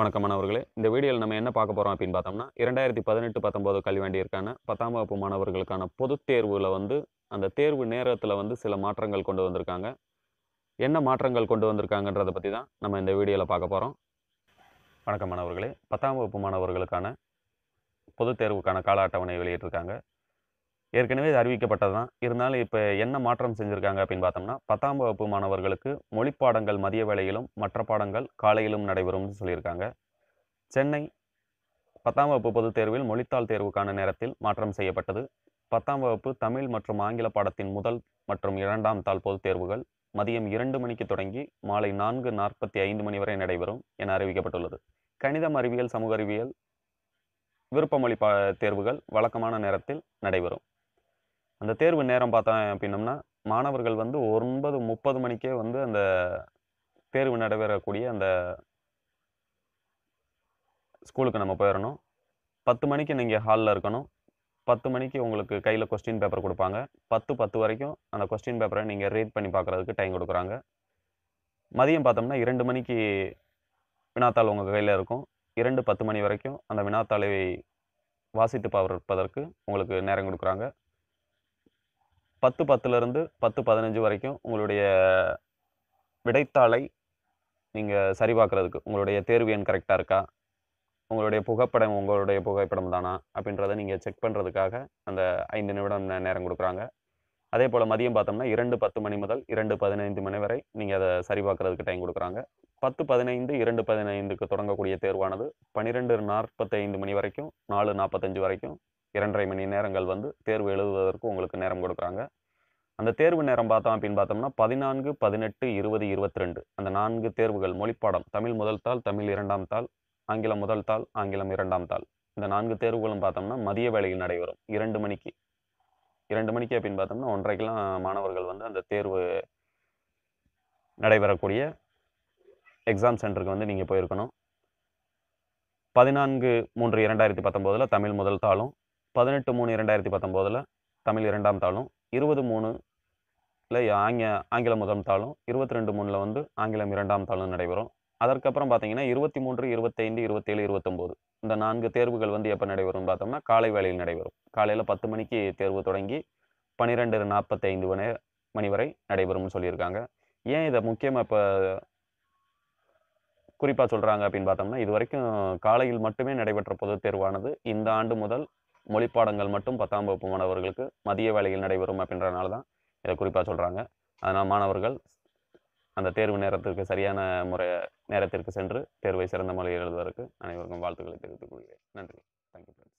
வணக்கமானவர்களே இந்த வீடியோவில் நம்ம என்ன பார்க்க போகிறோம் அப்படின்னு பார்த்தோம்னா இரண்டாயிரத்தி பதினெட்டு பத்தொம்போது கல்வியாண்டியிருக்கான பத்தாம் வகுப்பு மாணவர்களுக்கான பொதுத் தேர்வில் வந்து அந்த தேர்வு நேரத்தில் வந்து சில மாற்றங்கள் கொண்டு வந்திருக்காங்க என்ன மாற்றங்கள் கொண்டு வந்திருக்காங்கன்றதை பற்றி தான் நம்ம இந்த வீடியோவில் பார்க்க போகிறோம் வணக்கமானவர்களே பத்தாம் வகுப்பு மாணவர்களுக்கான பொதுத் தேர்வுக்கான கால அட்டவணை வெளியிட்டிருக்காங்க ஏற்கனவே இது அறிவிக்கப்பட்டது தான் இருந்தாலும் இப்போ என்ன மாற்றம் செஞ்சுருக்காங்க அப்படின்னு பார்த்தோம்னா பத்தாம் வகுப்பு மாணவர்களுக்கு மொழி பாடங்கள் மதிய வேளையிலும் மற்ற பாடங்கள் காலையிலும் நடைபெறும்னு சொல்லியிருக்காங்க சென்னை பத்தாம் வகுப்பு பொதுத் தேர்வில் மொழித்தாள் தேர்வுக்கான நேரத்தில் மாற்றம் செய்யப்பட்டது பத்தாம் வகுப்பு தமிழ் மற்றும் ஆங்கில பாடத்தின் முதல் மற்றும் இரண்டாம் தாள் பொதுத் தேர்வுகள் மதியம் இரண்டு மணிக்கு தொடங்கி மாலை நான்கு நாற்பத்தி ஐந்து மணி வரை நடைபெறும் என அறிவிக்கப்பட்டுள்ளது கணிதம் அறிவியல் சமூக அறிவியல் விருப்பமொழி பா தேர்வுகள் வழக்கமான நேரத்தில் நடைபெறும் தேர்வு நேரம் பார்த்தேன் அப்படின்னம்னா மாணவர்கள் வந்து ஒன்பது முப்பது மணிக்கே வந்து அந்த தேர்வு நடைபெறக்கூடிய அந்த ஸ்கூலுக்கு நம்ம போயிடணும் பத்து மணிக்கு நீங்கள் ஹாலில் இருக்கணும் பத்து மணிக்கு உங்களுக்கு கையில் கொஸ்டின் பேப்பர் கொடுப்பாங்க பத்து பத்து வரைக்கும் அந்த கொஸ்டின் பேப்பரை நீங்கள் ரீட் பண்ணி பார்க்குறதுக்கு டைம் கொடுக்குறாங்க மதியம் பார்த்தோம்னா இரண்டு மணிக்கு வினாத்தாள் உங்கள் கையில் இருக்கும் இரண்டு பத்து மணி வரைக்கும் அந்த வினாத்தாளை வாசித்து பார்ப்பதற்கு உங்களுக்கு நேரம் கொடுக்குறாங்க பத்து பத்துலேருந்து பத்து பதினஞ்சு வரைக்கும் உங்களுடைய விடைத்தாளை நீங்கள் சரிபார்க்குறதுக்கு உங்களுடைய தேர்வு எண் கரெக்டாக இருக்கா உங்களுடைய புகைப்படம் உங்களுடைய புகைப்படம் தானா அப்படின்றத நீங்கள் செக் பண்ணுறதுக்காக அந்த ஐந்து நிமிடம் நேரம் கொடுக்குறாங்க அதே போல் மதியம் பார்த்தோம்னா இரண்டு பத்து மணி முதல் இரண்டு பதினைந்து மணி வரை நீங்கள் அதை சரிபார்க்குறதுக்கு டைம் கொடுக்குறாங்க பத்து பதினைந்து இரண்டு பதினைந்துக்கு தொடங்கக்கூடிய தேர்வானது பன்னிரெண்டு நாற்பத்தைந்து மணி வரைக்கும் நாலு நாற்பத்தஞ்சு வரைக்கும் இரண்டரை மணி நேரங்கள் வந்து தேர்வு எழுதுவதற்கு உங்களுக்கு நேரம் கொடுக்குறாங்க அந்த தேர்வு நேரம் பார்த்தோம் அப்படின்னு பார்த்தோம்னா பதினான்கு பதினெட்டு இருபது இருபத்தி ரெண்டு அந்த நான்கு தேர்வுகள் மொழிப்பாடம் தமிழ் முதல் தாள் தமிழ் இரண்டாம் தாள் ஆங்கிலம் முதல் தாள் ஆங்கிலம் இரண்டாம் தாள் இந்த நான்கு தேர்வுகளும் பார்த்தோம்னா மதிய வேலையில் நடைபெறும் இரண்டு மணிக்கு இரண்டு மணிக்கு அப்படின்னு பார்த்தோம்னா ஒன்றரைக்கெலாம் மாணவர்கள் வந்து அந்த தேர்வு நடைபெறக்கூடிய எக்ஸாம் சென்டருக்கு வந்து நீங்கள் போயிருக்கணும் பதினான்கு மூன்று இரண்டாயிரத்தி பத்தொம்போதில் தமிழ் முதல் தாளும் பதினெட்டு மூணு இரண்டாயிரத்தி பத்தொம்போதில் தமிழ் இரண்டாம் தாளும் இருபது மூணுல ஆங்க ஆங்கிலம் முதல் தாளும் இருபத்தி ரெண்டு மூணில் வந்து ஆங்கிலம் இரண்டாம் தாளும் நடைபெறும் அதற்கப்புறம் பார்த்தீங்கன்னா இருபத்தி மூன்று இருபத்தைந்து இருபத்தேழு இருபத்தொம்போது இந்த நான்கு தேர்வுகள் வந்து எப்போ நடைபெறும்னு பார்த்தோம்னா காலை வேளையில் நடைபெறும் காலையில் பத்து மணிக்கு தேர்வு தொடங்கி பன்னிரெண்டு நாற்பத்தைந்து மணி மணி வரை நடைபெறும்னு சொல்லியிருக்காங்க ஏன் இதை முக்கியமாக இப்போ குறிப்பாக சொல்கிறாங்க அப்படின்னு பார்த்தோம்னா இது வரைக்கும் காலையில் மட்டுமே நடைபெற்ற பொது தேர்வானது இந்த ஆண்டு முதல் மொழிப்பாடங்கள் மட்டும் பத்தாம் வகுப்பு மாணவர்களுக்கு மதிய வேலையில் நடைபெறும் அப்படின்றனால தான் இதை குறிப்பாக சொல்கிறாங்க அதனால் மாணவர்கள் அந்த தேர்வு நேரத்திற்கு சரியான முறை நேரத்திற்கு சென்று தேர்வை சிறந்த முறையில் எழுதுவதற்கு அனைவருக்கும் வாழ்த்துக்களை தெரிவித்துக் கொள்கிறேன் நன்றி தேங்க்யூ